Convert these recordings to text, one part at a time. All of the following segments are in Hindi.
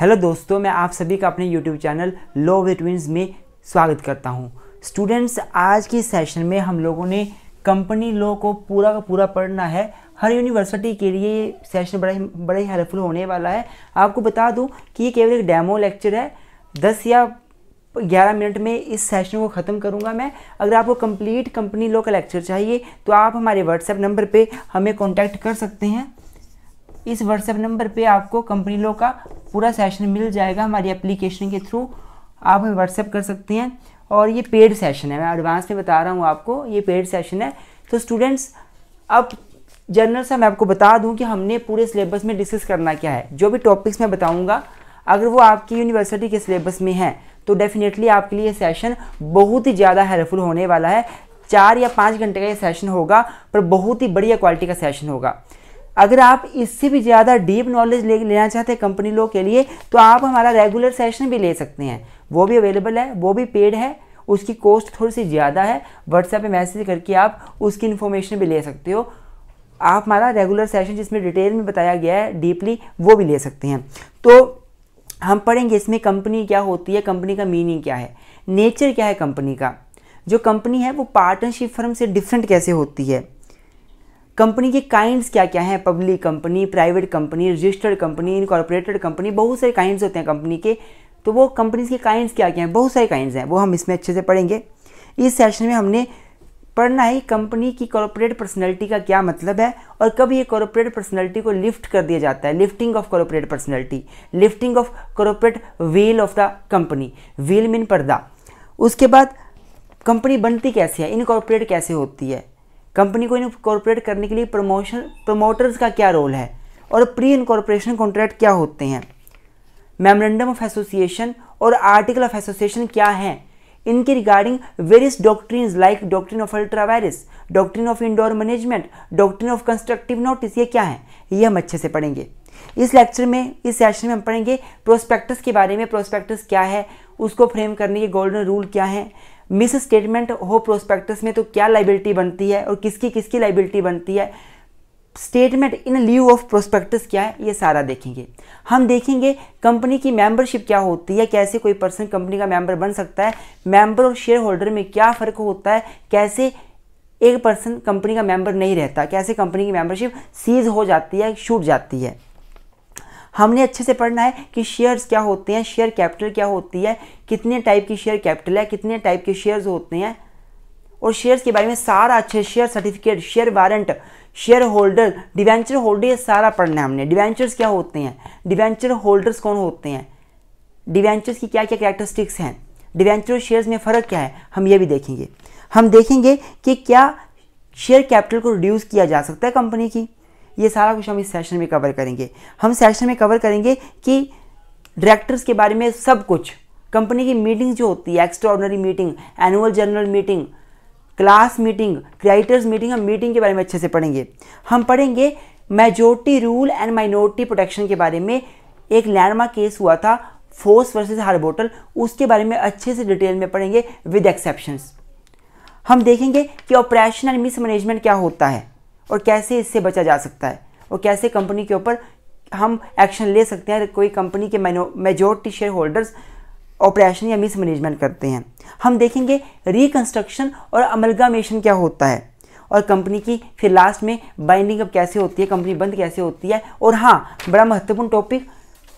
हेलो दोस्तों मैं आप सभी का अपने यूट्यूब चैनल लो वे में स्वागत करता हूं स्टूडेंट्स आज के सेशन में हम लोगों ने कंपनी लॉ को पूरा का पूरा पढ़ना है हर यूनिवर्सिटी के लिए ये सेशन बड़ा ही बड़ा ही हेल्पफुल होने वाला है आपको बता दूं कि ये केवल एक डेमो लेक्चर है दस या ग्यारह मिनट में इस सेशन को ख़त्म करूंगा मैं अगर आपको कंप्लीट कंपनी लॉ का लेक्चर चाहिए तो आप हमारे व्हाट्सएप नंबर पे हमें कांटेक्ट कर सकते हैं इस व्हाट्सएप नंबर पे आपको कंपनी लो का पूरा सेशन मिल जाएगा हमारी एप्लीकेशन के थ्रू आप हमें व्हाट्सएप कर सकते हैं और ये पेड सेशन है मैं एडवांस में बता रहा हूँ आपको ये पेड सेशन है तो स्टूडेंट्स अब जनरल सा मैं आपको बता दूँ कि हमने पूरे सिलेबस में डिस्कस करना क्या है जो भी टॉपिक्स मैं बताऊँगा अगर वो आपकी यूनिवर्सिटी के सिलेबस में है तो डेफिनेटली आपके लिए सेशन बहुत ही ज़्यादा हेल्पफुल होने वाला है चार या पाँच घंटे का ये सेशन होगा पर बहुत ही बढ़िया क्वालिटी का सेशन होगा अगर आप इससे भी ज़्यादा डीप नॉलेज ले लेना चाहते हैं कंपनी लोग के लिए तो आप हमारा रेगुलर सेशन भी ले सकते हैं वो भी अवेलेबल है वो भी पेड है उसकी कॉस्ट थोड़ी सी ज़्यादा है व्हाट्सएप पे मैसेज करके आप उसकी इन्फॉर्मेशन भी ले सकते हो आप हमारा रेगुलर सेशन जिसमें डिटेल में बताया गया है डीपली वो भी ले सकते हैं तो हम पढ़ेंगे इसमें कंपनी क्या होती है कंपनी का मीनिंग क्या है नेचर क्या है कंपनी का जो कंपनी है वो पार्टनरशिप फर्म से डिफरेंट कैसे होती है कंपनी के काइंड्स क्या क्या हैं public company private company registered company incorporated company बहुत सारे काइंड्स होते हैं कंपनी के तो वो कंपनीज के काइंड्स क्या क्या हैं बहुत सारे काइंड्स हैं वो हम इसमें अच्छे से पढ़ेंगे इस सेशन में हमने पढ़ना है कंपनी की कॉरपोरेट पर्सनैलिटी का क्या मतलब है और कब ये कॉरपोरेट पर्सनैलिटी को लिफ्ट कर दिया जाता है lifting of corporate personality lifting of corporate veil of the company veil mean पर्दा उसके बाद कंपनी बनती कैसे है इनकॉर्पोरेट कैसे होती है कंपनी को इनकॉर्पोरेट करने के लिए प्रमोशन प्रमोटर्स का क्या रोल है और प्री इनकॉर्पोरेशन कॉन्ट्रैक्ट क्या होते हैं मेमोरेंडम ऑफ एसोसिएशन और आर्टिकल ऑफ एसोसिएशन क्या हैं इनके regarding various doctrine like doctrine of ultra vires doctrine of indoor management doctrine of constructive notice ये क्या है ये हम अच्छे से पढ़ेंगे इस लेक्चर में इस सेशन में हम पढ़ेंगे प्रोस्पेक्टस के बारे में प्रोस्पेक्टस क्या है उसको फ्रेम करने के गोल्डन रूल क्या है मिस स्टेटमेंट हो प्रोस्पेक्टस में तो क्या लाइबिलिटी बनती है और किसकी किसकी लाइबिलिटी बनती है statement in lieu of prospectus क्या है ये सारा देखेंगे हम देखेंगे कंपनी की मेंबरशिप क्या होती है कैसे कोई पर्सन कंपनी का मेंबर बन सकता है मेंबर और शेयर होल्डर में क्या फ़र्क होता है कैसे एक पर्सन कंपनी का मेंबर नहीं रहता कैसे कंपनी की मेंबरशिप सीज हो जाती है छूट जाती है हमने अच्छे से पढ़ना है कि शेयर्स क्या होते हैं शेयर कैपिटल क्या होती है कितने टाइप की शेयर कैपिटल है कितने टाइप के शेयर्स होते हैं और शेयर्स के बारे में सारा अच्छे share certificate share warrant shareholder debenture holder ये सारा पढ़ना है हमने डिवेंचर्स क्या होते हैं डिवेंचर होल्डर्स कौन होते हैं डिवेंचर्स की क्या क्या कैरेक्टरिस्टिक्स हैं डिवेंचर और शेयर्स में फ़र्क क्या है हम ये भी देखेंगे हम देखेंगे कि क्या शेयर कैपिटल को रिड्यूस किया जा सकता है कंपनी की ये सारा कुछ हम इस सेशन में कवर करेंगे हम सेशन में कवर करेंगे कि डायरेक्टर्स के बारे में सब कुछ कंपनी की मीटिंग जो होती है ordinary meeting annual general meeting class meeting creditors meeting हम मीटिंग के बारे में अच्छे से पढ़ेंगे हम पढ़ेंगे majority rule and minority protection के बारे में एक लैंडमार्क केस हुआ था फोर्स वर्सेस बोटल उसके बारे में अच्छे से डिटेल में पढ़ेंगे विद एक्सेप्शंस हम देखेंगे कि ऑपरेशन एंड मिसमैनेजमेंट क्या होता है और कैसे इससे बचा जा सकता है और कैसे कंपनी के ऊपर हम एक्शन ले सकते हैं कोई कंपनी के मेजोरिटी शेयर होल्डर्स ऑपरेशन या मिस मैनेजमेंट करते हैं हम देखेंगे रिकन्स्ट्रक्शन और अमलगामेशन क्या होता है और कंपनी की फिर लास्ट में बाइंडिंग अप कैसे होती है कंपनी बंद कैसे होती है और हाँ बड़ा महत्वपूर्ण topic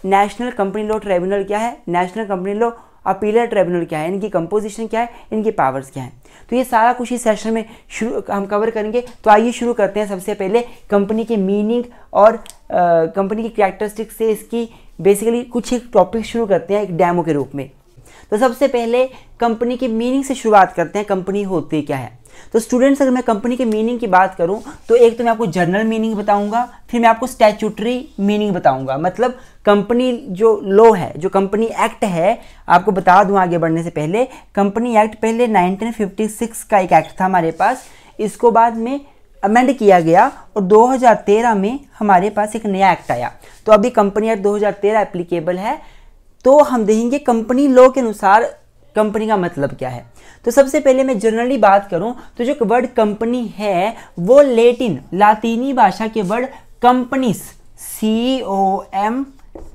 national company law tribunal क्या है national company law appellate tribunal क्या है इनकी कंपोजिशन क्या है इनकी पावर्स क्या है तो ये सारा कुछ इस सेशन में शुरू हम कवर करेंगे तो आइए शुरू करते हैं सबसे पहले कंपनी के मीनिंग और कंपनी की कैरेक्टरिस्टिक से इसकी बेसिकली कुछ एक टॉपिक शुरू करते हैं एक डैमो के रूप में तो सबसे पहले कंपनी की मीनिंग से शुरुआत करते हैं कंपनी होती क्या है तो स्टूडेंट्स अगर मैं कंपनी के मीनिंग की बात करूँ तो एक तो मैं आपको जर्नल मीनिंग बताऊँगा फिर मैं आपको स्टैचूटरी मीनिंग बताऊँगा मतलब कंपनी जो लॉ है जो कंपनी एक्ट है आपको बता दूँ आगे बढ़ने से पहले कंपनी एक्ट पहले 1956 का एक एक्ट था हमारे पास इसको बाद में अमेंड किया गया और 2013 में हमारे पास एक नया एक्ट आया तो अभी कंपनी एक्ट 2013 एप्लीकेबल है तो हम देखेंगे कंपनी लॉ के अनुसार कंपनी का मतलब क्या है तो सबसे पहले मैं जनरली बात करूं तो जो वर्ड कंपनी है वो लेटिन लातीनी भाषा के वर्ड कंपनीस C O M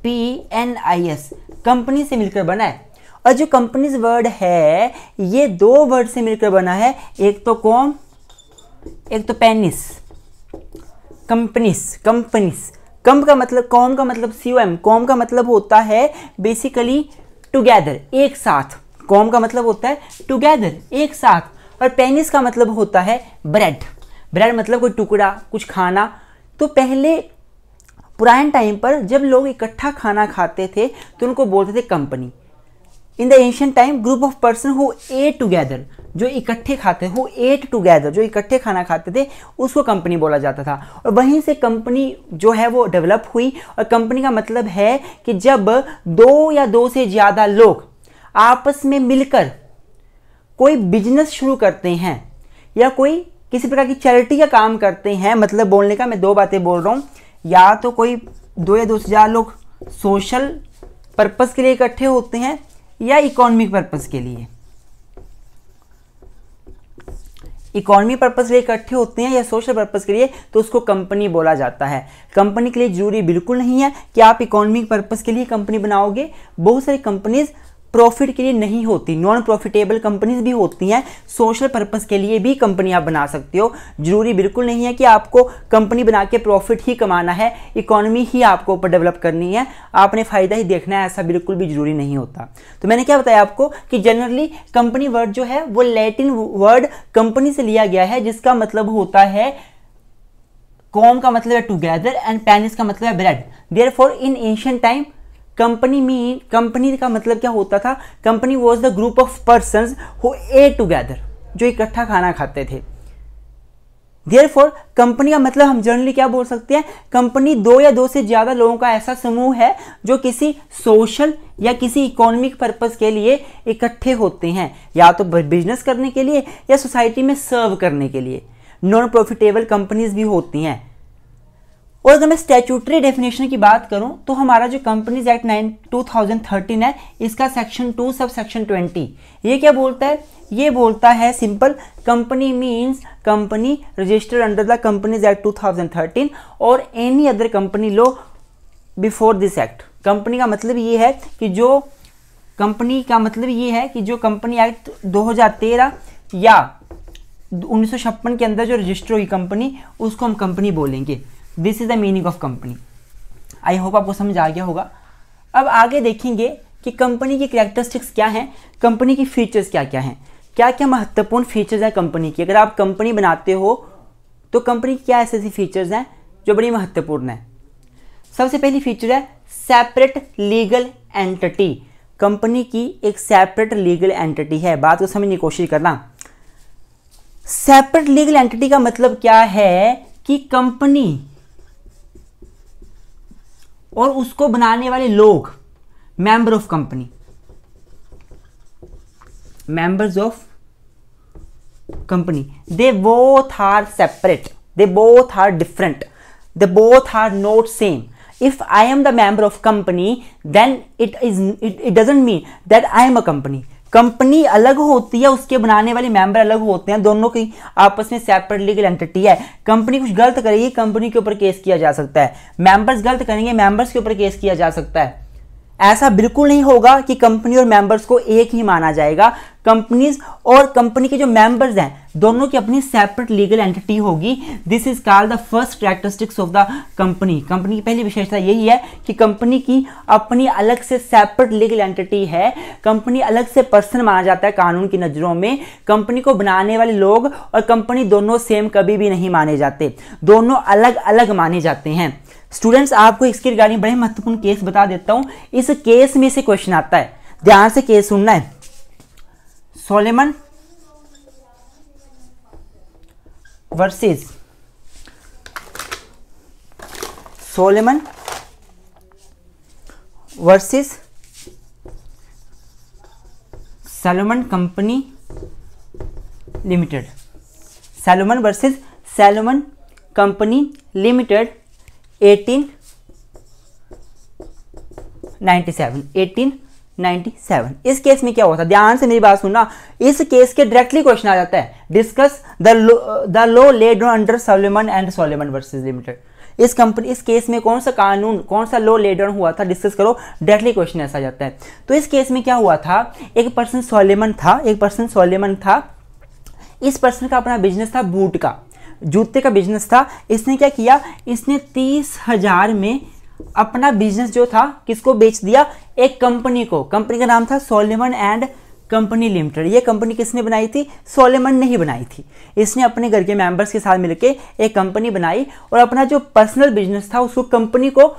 P N I S company से मिलकर बना है और जो कंपनीज वर्ड है ये दो वर्ड से मिलकर बना है एक तो कॉम एक तो पेनिस कंपनीस कंपनीस कम का मतलब कॉम का मतलब सी ओ एम कॉम का मतलब होता है बेसिकली टुगेदर एक साथ कॉम का मतलब होता है टुगेदर एक साथ और पेनिस का मतलब होता है ब्रेड ब्रेड मतलब कोई टुकड़ा कुछ खाना तो पहले पुराने टाइम पर जब लोग इकट्ठा खाना खाते थे तो उनको बोलते थे company in the Asian time group of person who ate together जो इकट्ठे खाते हो एट टुगेदर जो इकट्ठे खाना खाते थे उसको कंपनी बोला जाता था और वहीं से कंपनी जो है वो डेवलप हुई और कंपनी का मतलब है कि जब दो या दो से ज़्यादा लोग आपस में मिलकर कोई बिजनेस शुरू करते हैं या कोई किसी प्रकार की चैरिटी का काम करते हैं मतलब बोलने का मैं दो बातें बोल रहा हूँ या तो कोई दो या दो से ज़्यादा लोग सोशल पर्पस के लिए इकट्ठे होते हैं या इकोनॉमिक पर्पस के लिए इकोनॉमी पर्पज़ के लिए इकट्ठे होते हैं या सोशल पर्पज़ के लिए तो उसको कंपनी बोला जाता है कंपनी के लिए जरूरी बिल्कुल नहीं है कि आप इकोनॉमिक पर्पज़ के लिए कंपनी बनाओगे बहुत सारी कंपनीज प्रॉफिट के लिए नहीं होती नॉन प्रॉफिटेबल कंपनीज भी होती हैं सोशल पर्पस के लिए भी कंपनी आप बना सकते हो जरूरी बिल्कुल नहीं है कि आपको कंपनी बना के प्रॉफिट ही कमाना है इकोनॉमी ही आपको ऊपर डेवलप करनी है आपने फ़ायदा ही देखना है ऐसा बिल्कुल भी जरूरी नहीं होता तो मैंने क्या बताया आपको कि जनरली कंपनी वर्ड जो है वो लैटिन वर्ड कंपनी से लिया गया है जिसका मतलब होता है कॉम का मतलब है टूगेदर एंड पैनिस का मतलब है bread therefore in ancient time company mean company का मतलब क्या होता था company was the group of person who ate together जो इकट्ठा खाना खाते थे देयर फॉर कंपनी का मतलब हम जनरली क्या बोल सकते हैं कंपनी दो या दो से ज़्यादा लोगों का ऐसा समूह है जो किसी सोशल या किसी इकोनॉमिक पर्पज़ के लिए इकट्ठे होते हैं या तो बिजनेस करने के लिए या सोसाइटी में सर्व करने के लिए नॉन प्रॉफिटेबल कंपनीज भी होती हैं और अगर मैं स्टेचूटरी डेफिनेशन की बात करूं तो हमारा जो companies act nine two thousand thirteen है इसका section two sub section twenty ये क्या बोलता है ये बोलता है simple company means company registered under the companies act 2013 और any other company law before this act company का मतलब ये है कि जो कंपनी का मतलब ये है कि जो कंपनी एक्ट 2013 या उन्नीस के अंदर जो रजिस्टर हुई कंपनी उसको हम कंपनी बोलेंगे this is the meaning of company I hope आपको समझ आ गया होगा अब आगे देखेंगे कि कंपनी की करेक्टरिस्टिक्स क्या हैं कंपनी की फीचर्स क्या क्या हैं क्या क्या महत्वपूर्ण फीचर्स हैं कंपनी की अगर आप कंपनी बनाते हो तो कंपनी की क्या ऐसे ऐसी फीचर्स हैं जो बड़ी महत्वपूर्ण हैं सबसे पहली फीचर है सेपरेट लीगल एंटिटी कंपनी की एक सेपरेट लीगल एंटिटी है बात को समझने की कोशिश करना सेपरेट लीगल एंटिटी का मतलब क्या है कि कंपनी और उसको बनाने वाले लोग member of company members of company they both are separate they both are different they both are not same if I am the member of company then it is it it doesn't mean that I am a company company अलग होती है उसके बनाने वाले मेंबर अलग होते हैं दोनों की आपस में सेपरेट लीगल एंटिटी है कंपनी कुछ गलत करेगी कंपनी के ऊपर केस किया जा सकता है मेंबर्स गलत करेंगे मेंबर्स के ऊपर केस किया जा सकता है ऐसा बिल्कुल नहीं होगा कि कंपनी और मेंबर्स को एक ही माना जाएगा कंपनीज और कंपनी के जो मेंबर्स हैं दोनों की अपनी सेपरेट लीगल एंटिटी होगी this is called the first characteristics of the company company की पहली विशेषता यही है कि कंपनी की अपनी अलग से सेपरेट लीगल एंटिटी है कंपनी अलग से पर्सन माना जाता है कानून की नज़रों में कंपनी को बनाने वाले लोग और कंपनी दोनों सेम कभी भी नहीं माने जाते दोनों अलग अलग माने जाते हैं स्टूडेंट्स आपको इसके रिगार्डिंग बड़े महत्वपूर्ण केस बता देता हूं इस केस में से क्वेश्चन आता है ध्यान से केस सुनना है Salomon versus Salomon versus Salomon company limited Salomon versus Salomon company limited 1897 इस केस में क्या हुआ था ध्यान से मेरी बात सुनना इस केस के डायरेक्टली क्वेश्चन आ जाता है discuss the law the law laid under Salomon and Salomon versus limited इस कंपनी इस केस में कौन सा कानून कौन सा लॉ लेडन हुआ था डिस्कस करो डायरेक्टली क्वेश्चन ऐसा जाता है तो इस केस में क्या हुआ था एक पर्सन सोलेमन था एक पर्सन सोलेमन था इस पर्सन का अपना बिजनेस था बूट का जूते का बिजनेस था इसने क्या किया इसने तीस हज़ार में अपना बिजनेस जो था किसको बेच दिया एक कंपनी को कंपनी का नाम था सोलेमन एंड कंपनी लिमिटेड ये कंपनी किसने बनाई थी सोलेमन ने ही बनाई थी इसने अपने घर के मेंबर्स के साथ मिलकर एक कंपनी बनाई और अपना जो पर्सनल बिजनेस था उसको कंपनी को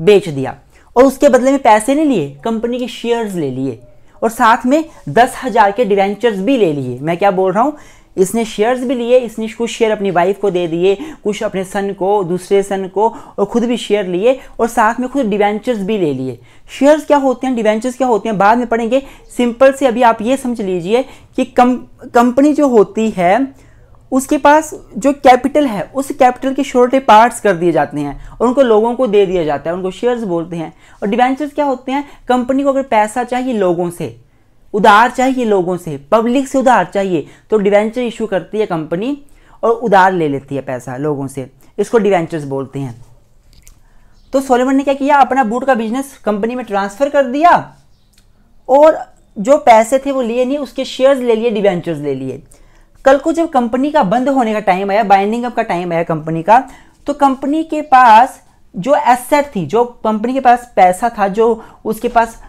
बेच दिया और उसके बदले में पैसे नहीं लिए कंपनी के शेयर्स ले लिए और साथ में दस हज़ार के डिवेंचर्स भी ले लिए मैं क्या बोल रहा हूं इसने शेयर्स भी लिए इसने कुछ शेयर अपनी वाइफ को दे दिए कुछ अपने सन को दूसरे सन को और खुद भी शेयर लिए और साथ में खुद डिवेंचर्स भी ले लिए शेयर्स क्या होते हैं डिवेंचर्स क्या होते हैं बाद में पढ़ेंगे सिंपल से अभी आप ये समझ लीजिए कि कम कंपनी जो होती है उसके पास जो कैपिटल है उस कैपिटल के छोटे पार्ट्स कर दिए जाते हैं और उनको लोगों को दे दिया जाता है उनको शेयर्स बोलते हैं और डिवेंचर्स क्या होते हैं कंपनी को अगर पैसा चाहिए लोगों से उधार चाहिए लोगों से पब्लिक से उधार चाहिए तो डिवेंचर इशू करती है कंपनी और उधार ले लेती है पैसा लोगों से इसको डिवेंचर्स बोलते हैं तो सोलेमन ने क्या किया अपना बूट का बिजनेस कंपनी में ट्रांसफ़र कर दिया और जो पैसे थे वो लिए नहीं उसके शेयर्स ले लिए डिवेंचर्स ले लिए कल को जब कंपनी का बंद होने का टाइम आया बाइंडिंग अप का टाइम आया कंपनी का तो कंपनी के पास जो एसेट थी जो कंपनी के पास पैसा था जो उसके पास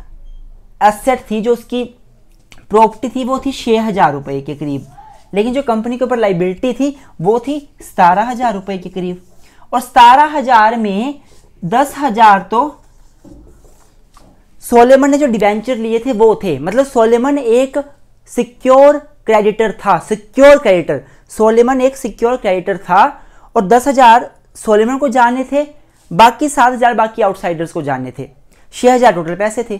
एसेट थी जो उसकी प्रॉपर्टी थी वो थी छः हज़ार रुपये के करीब लेकिन जो कंपनी के ऊपर लाइबिलिटी थी वो थी सतारह हज़ार रुपये के करीब और सतारह हज़ार में दस हज़ार तो सोलेमन ने जो डिवेंचर लिए थे वो थे मतलब सोलेमन एक सिक्योर क्रेडिटर था सिक्योर क्रेडिटर सोलेमन एक सिक्योर क्रेडिटर था और दस हज़ार सोलेमन को जाने थे बाकी सात हज़ार बाकी आउटसाइडर्स को जाने थे छः हज़ार टोटल पैसे थे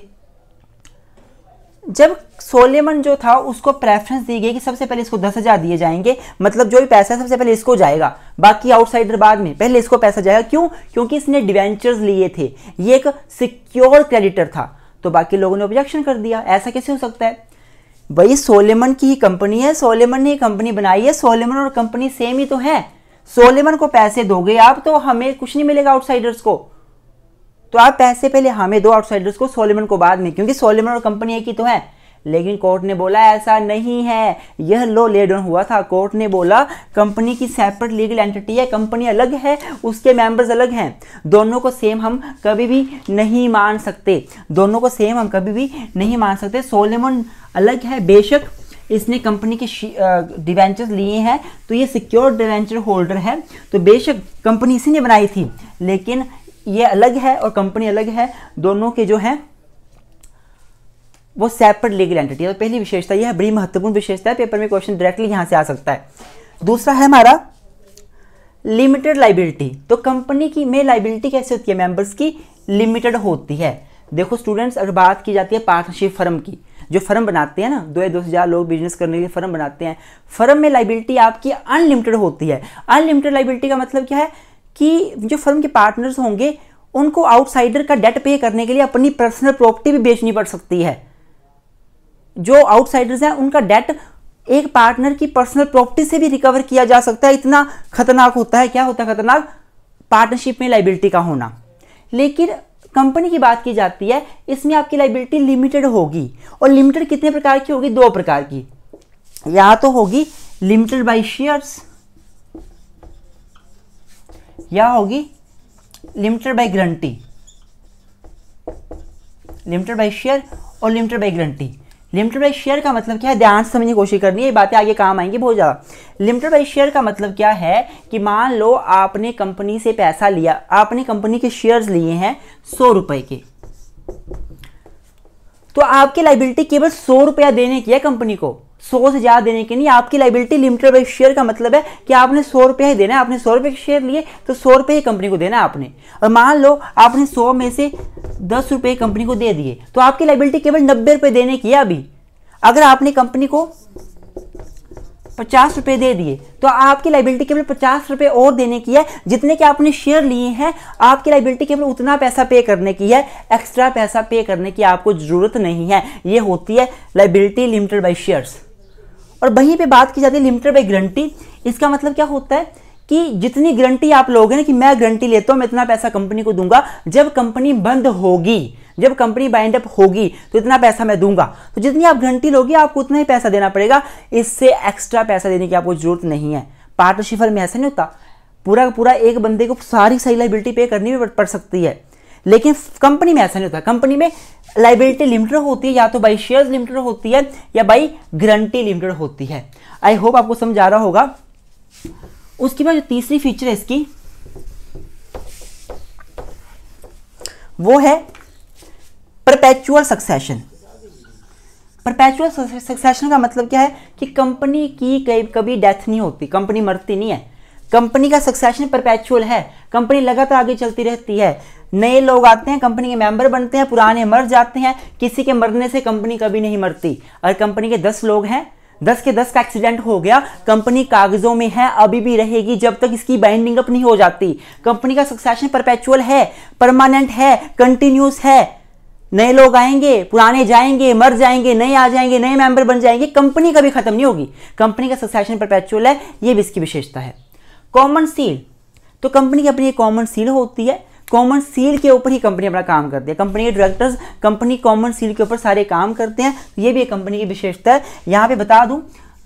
जब सोलेमन जो था उसको प्रेफरेंस दी गई कि सबसे पहले इसको दस हज़ार दिए जाएंगे मतलब जो भी पैसा है सबसे पहले इसको जाएगा बाकी आउटसाइडर बाद में पहले इसको पैसा जाएगा क्यों क्योंकि इसने डिवेंचर्स लिए थे ये एक सिक्योर क्रेडिटर था तो बाकी लोगों ने ऑब्जेक्शन कर दिया ऐसा कैसे हो सकता है भाई सोलेमन की ही कंपनी है सोलेमन ने कंपनी बनाई है सोलेमन और कंपनी सेम ही तो है सोलेमन को पैसे दोगे आप तो हमें कुछ नहीं मिलेगा आउटसाइडर्स को तो आप पैसे पहले हमें दो आउटसाइडर्स को सोलेमन को बाद में क्योंकि सोलेमन और कंपनी एक ही तो है लेकिन कोर्ट ने बोला ऐसा नहीं है यह लो लेडन हुआ था कोर्ट ने बोला कंपनी की सेपरेट लीगल एंटिटी है कंपनी अलग है उसके मेंबर्स अलग हैं दोनों को सेम हम कभी भी नहीं मान सकते दोनों को सेम हम कभी भी नहीं मान सकते सोलेमन अलग है बेशक इसने कंपनी के डिवेंचर लिए हैं तो ये सिक्योर डिवेंचर होल्डर है तो बेशक कंपनी इसी ने बनाई थी लेकिन ये अलग है और कंपनी अलग है दोनों के जो हैं वो सेपरेट लीगल एंटिटी है तो पहली विशेषता यह बड़ी महत्वपूर्ण विशेषता है पेपर में क्वेश्चन डायरेक्टली यहां से आ सकता है दूसरा है हमारा लिमिटेड लाइबिलिटी तो कंपनी की में लाइबिलिटी कैसे होती है मेंबर्स की लिमिटेड होती है देखो स्टूडेंट्स अगर बात की जाती है पार्टनरशिप फर्म की जो फर्म बनाते हैं ना दो या दो हज़ार लोग बिजनेस करने के लिए फर्म बनाते हैं फर्म में लाइबिलिटी आपकी अनलिमिटेड होती है अनलिमिटेड लाइबिलिटी का मतलब क्या है कि जो फर्म के पार्टनर्स होंगे उनको आउटसाइडर का डेट पे करने के लिए अपनी पर्सनल प्रॉपर्टी भी बेचनी पड़ सकती है जो आउटसाइडर्स हैं उनका डेट एक पार्टनर की पर्सनल प्रॉपर्टी से भी रिकवर किया जा सकता है इतना खतरनाक होता है क्या होता है खतरनाक पार्टनरशिप में लाइबिलिटी का होना लेकिन कंपनी की बात की जाती है इसमें आपकी लाइबिलिटी लिमिटेड होगी और लिमिटेड कितने प्रकार की होगी दो प्रकार की या तो होगी लिमिटेड बाई शेयर्स या होगी limited by guarantee limited by share और limited by guarantee limited by share का मतलब क्या है ध्यान से समझने की कोशिश करनी है ये बातें आगे काम आएंगी बहुत ज़्यादा लिमिटेड बाई शेयर का मतलब क्या है कि मान लो आपने कंपनी से पैसा लिया आपने कंपनी के शेयर्स लिए हैं सौ रुपए के तो आपकी लाइबिलिटी केवल सौ रुपया देने की है कंपनी को सौ से ज़्यादा देने के नहीं आपकी लाइबिलिटी लिमिटेड बाई शेयर का मतलब है कि आपने सौ रुपये ही देना है आपने सौ रुपये के शेयर लिए तो सौ रुपये ही कंपनी को देना है आपने और मान लो आपने सौ में से दस रुपये कंपनी को दे दिए तो आपकी लाइबिलिटी केवल नब्बे रुपये देने की है अभी अगर आपने कंपनी को पचास रुपये दे दिए तो आपकी लाइबिलिटी केवल पचास रुपये और देने की है जितने के आपने शेयर लिए हैं आपकी लाइबिलिटी केवल उतना पैसा पे करने की है एक्स्ट्रा पैसा पे करने की आपको ज़रूरत नहीं है ये होती है लाइबिलिटी लिमिटेड बाई शेयर्स और वहीं पे बात की जाती है लिमिटेड बाई गारंटी इसका मतलब क्या होता है कि जितनी गारंटी आप लोगे ना कि मैं गारंटी लेता हूं मैं इतना पैसा कंपनी को दूंगा जब कंपनी बंद होगी जब कंपनी बाइंड अप होगी तो इतना पैसा मैं दूंगा तो जितनी आप गारंटी लोगे आपको उतना ही पैसा देना पड़ेगा इससे एक्स्ट्रा पैसा देने की आपको जरूरत नहीं है पार्टनरशिप में ऐसा नहीं होता पूरा पूरा एक बंदे को सारी सही लाइबिलिटी पे करनी भी पड़ सकती है लेकिन कंपनी में ऐसा नहीं होता कंपनी में लाइबिलिटी लिमिटेड होती है या तो बाई शेयर लिमिटेड होती है या बाई गारंटी लिमिटेड होती है आई होप आपको आ रहा होगा उसके बाद जो तीसरी फीचर है इसकी वो है परपैचुअल सक्सेशन परपैचुअल सक्सेशन का मतलब क्या है कि कंपनी की कभी डेथ नहीं होती कंपनी मरती नहीं है कंपनी का सक्सेशन परपैचुअल है कंपनी लगातार आगे चलती रहती है नए लोग आते हैं कंपनी के मेंबर बनते हैं पुराने मर जाते हैं किसी के मरने से कंपनी कभी नहीं मरती और कंपनी के दस लोग हैं दस के दस का एक्सीडेंट हो गया कंपनी कागजों में है अभी भी रहेगी जब तक इसकी बाइंडिंग अप नहीं हो जाती कंपनी का सक्सेशन परपेचुअल है परमानेंट है कंटिन्यूस है नए लोग आएंगे पुराने जाएंगे मर जाएंगे नए आ जाएंगे नए मेंबर बन जाएंगे कंपनी कभी खत्म नहीं होगी कंपनी का सक्सेशन परपेचुअल है ये भी इसकी विशेषता है कॉमन सील तो कंपनी की अपनी एक कॉमन सील होती है कॉमन सील के ऊपर ही कंपनी अपना काम करती है कंपनी के डायरेक्टर्स कंपनी कॉमन सील के ऊपर सारे काम करते हैं तो ये भी एक कंपनी की विशेषता है यहाँ पे बता दूँ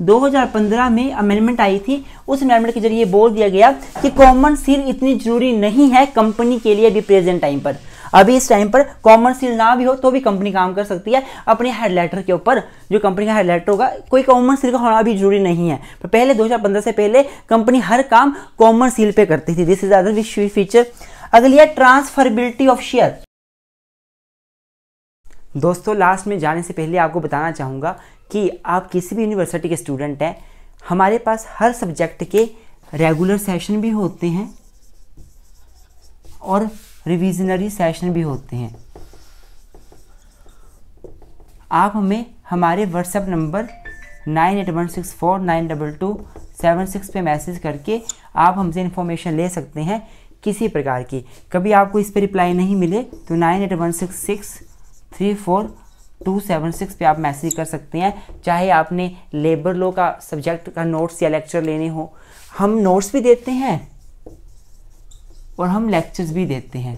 2015 में अमेंडमेंट आई थी उस अमेंडमेंट के जरिए बोल दिया गया कि कॉमन सील इतनी जरूरी नहीं है कंपनी के लिए अभी प्रेजेंट टाइम पर अभी इस टाइम पर कॉमन सील ना भी हो तो भी कंपनी काम कर सकती है अपने हेड लेटर के ऊपर जो कंपनी का हेड लेटर होगा कोई कॉमन सील का होना भी जरूरी नहीं है पर पहले 2015 से पहले कंपनी हर काम कॉमन सील पे करती थी दिस इज अदर विश्व फीचर अगली है ट्रांसफरबिलिटी ऑफ शेयर दोस्तों लास्ट में जाने से पहले आपको बताना चाहूंगा कि आप किसी भी यूनिवर्सिटी के स्टूडेंट हैं हमारे पास हर सब्जेक्ट के रेगुलर सेशन भी होते हैं और रिविजनरी सेशन भी होते हैं आप हमें हमारे WhatsApp number nine eight one six four nine double two seven six पे मैसेज करके आप हमसे इन्फॉर्मेशन ले सकते हैं किसी प्रकार की कभी आपको इस पर रिप्लाई नहीं मिले तो nine eight one six six three four two seven six पर आप मैसेज कर सकते हैं चाहे आपने लेबर लॉ का सब्जेक्ट का नोट्स या लेक्चर लेने हो हम नोट्स भी देते हैं और हम लेक्चर्स भी देते हैं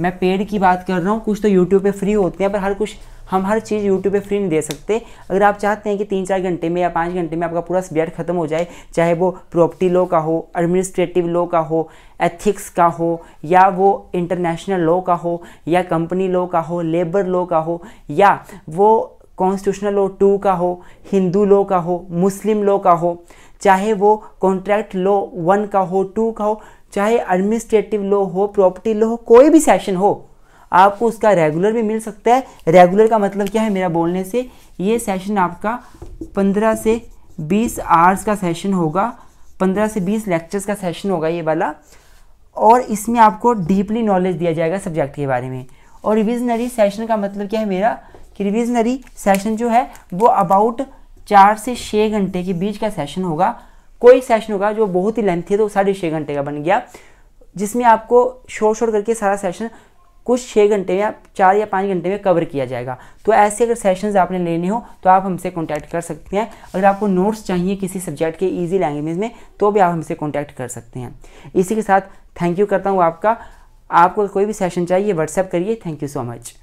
मैं पेड की बात कर रहा हूँ कुछ तो यूट्यूब पे फ्री होते हैं पर हर कुछ हम हर चीज़ यूट्यूब पे फ्री नहीं दे सकते अगर आप चाहते हैं कि तीन चार घंटे में या पाँच घंटे में आपका पूरा सब्जेक्ट खत्म हो जाए चाहे वो प्रॉपर्टी लॉ का हो एडमिनिस्ट्रेटिव लॉ का हो एथिक्स का हो या वो इंटरनेशनल लॉ का हो या कंपनी लॉ का हो लेबर लॉ का हो या वो कॉन्स्टिट्यूशनल लॉ टू का हो हिंदू लॉ का हो मुस्लिम लॉ का हो चाहे वो कॉन्ट्रैक्ट लॉ वन का हो टू का हो चाहे एडमिनिस्ट्रेटिव लॉ हो प्रॉपर्टी लॉ हो कोई भी सेशन हो आपको उसका रेगुलर भी मिल सकता है रेगुलर का मतलब क्या है मेरा बोलने से ये सेशन आपका पंद्रह से बीस आवर्स का सेशन होगा पंद्रह से बीस लेक्चर्स का सेशन होगा ये वाला और इसमें आपको डीपली नॉलेज दिया जाएगा सब्जेक्ट के बारे में और रिविजनरी सेशन का मतलब क्या है मेरा कि रिविजनरी सेशन जो है वो अबाउट चार से छः घंटे के बीच का सेशन होगा कोई सेशन होगा जो बहुत ही लेंथी है तो साढ़े छः घंटे का बन गया जिसमें आपको शोर शोर करके सारा सेशन कुछ छः घंटे या चार या पाँच घंटे में कवर किया जाएगा तो ऐसे अगर सेशंस आपने लेने हो तो आप हमसे कांटेक्ट कर सकते हैं अगर आपको नोट्स चाहिए किसी सब्जेक्ट के इजी लैंग्वेज में तो भी आप हमसे कांटेक्ट कर सकते हैं इसी के साथ थैंक यू करता हूँ आपका आपको कोई भी सेशन चाहिए व्हाट्सएप करिए थैंक यू सो मच